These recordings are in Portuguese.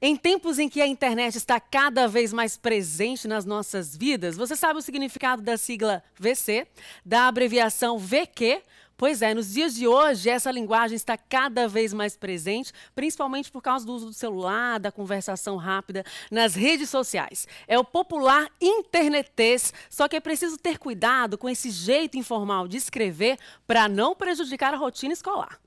Em tempos em que a internet está cada vez mais presente nas nossas vidas, você sabe o significado da sigla VC, da abreviação VQ? Pois é, nos dias de hoje, essa linguagem está cada vez mais presente, principalmente por causa do uso do celular, da conversação rápida nas redes sociais. É o popular internetês, só que é preciso ter cuidado com esse jeito informal de escrever para não prejudicar a rotina escolar.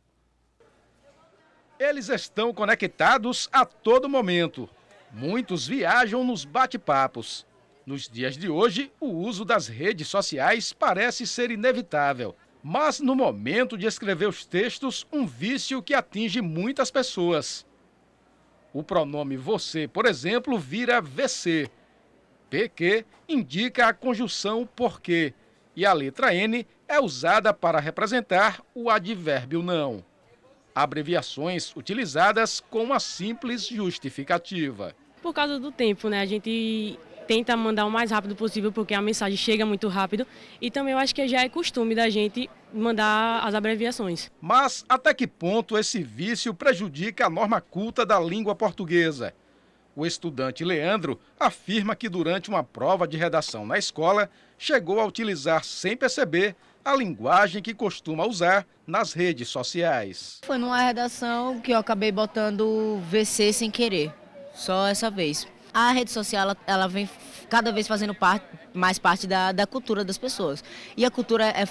Eles estão conectados a todo momento. Muitos viajam nos bate-papos. Nos dias de hoje, o uso das redes sociais parece ser inevitável. Mas no momento de escrever os textos, um vício que atinge muitas pessoas. O pronome você, por exemplo, vira VC. PQ indica a conjunção porque e a letra N é usada para representar o advérbio não abreviações utilizadas com uma simples justificativa. Por causa do tempo, né? A gente tenta mandar o mais rápido possível porque a mensagem chega muito rápido e também eu acho que já é costume da gente mandar as abreviações. Mas até que ponto esse vício prejudica a norma culta da língua portuguesa? O estudante Leandro afirma que durante uma prova de redação na escola chegou a utilizar sem perceber a linguagem que costuma usar nas redes sociais. Foi numa redação que eu acabei botando VC sem querer, só essa vez. A rede social ela, ela vem cada vez fazendo parte, mais parte da, da, cultura das pessoas. E a cultura é,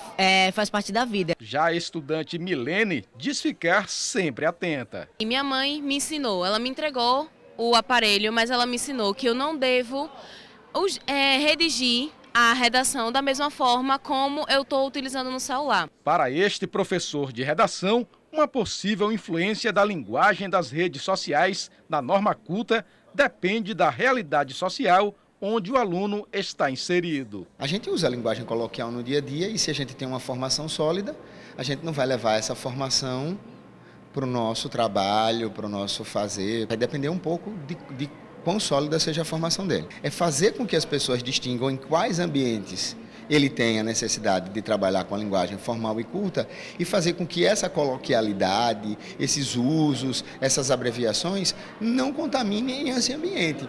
é, faz parte da vida. Já a estudante Milene diz ficar sempre atenta. E minha mãe me ensinou, ela me entregou o aparelho, mas ela me ensinou que eu não devo é, redigir a redação da mesma forma como eu estou utilizando no celular. Para este professor de redação, uma possível influência da linguagem das redes sociais na norma culta depende da realidade social onde o aluno está inserido. A gente usa a linguagem coloquial no dia a dia e se a gente tem uma formação sólida, a gente não vai levar essa formação para o nosso trabalho, para o nosso fazer. Vai depender um pouco de, de quão sólida seja a formação dele. É fazer com que as pessoas distingam em quais ambientes ele tem a necessidade de trabalhar com a linguagem formal e culta e fazer com que essa coloquialidade, esses usos, essas abreviações não contaminem esse ambiente.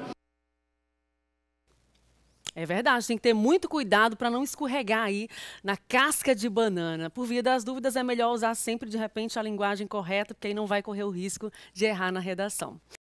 É verdade, tem que ter muito cuidado para não escorregar aí na casca de banana. Por via das dúvidas, é melhor usar sempre de repente a linguagem correta, porque aí não vai correr o risco de errar na redação.